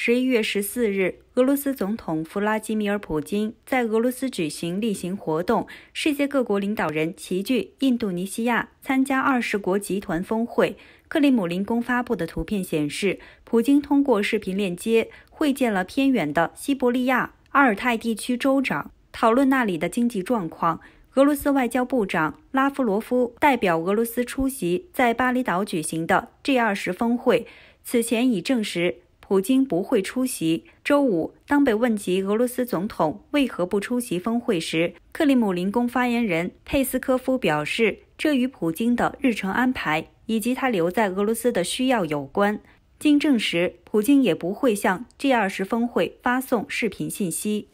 十一月十四日，俄罗斯总统弗拉基米尔·普京在俄罗斯举行例行活动，世界各国领导人齐聚印度尼西亚参加二十国集团峰会。克里姆林宫发布的图片显示，普京通过视频链接会见了偏远的西伯利亚阿尔泰地区州长，讨论那里的经济状况。俄罗斯外交部长拉夫罗夫代表俄罗斯出席在巴厘岛举行的 G 二十峰会，此前已证实。普京不会出席。周五，当被问及俄罗斯总统为何不出席峰会时，克里姆林宫发言人佩斯科夫表示，这与普京的日程安排以及他留在俄罗斯的需要有关。经证实，普京也不会向 G20 峰会发送视频信息。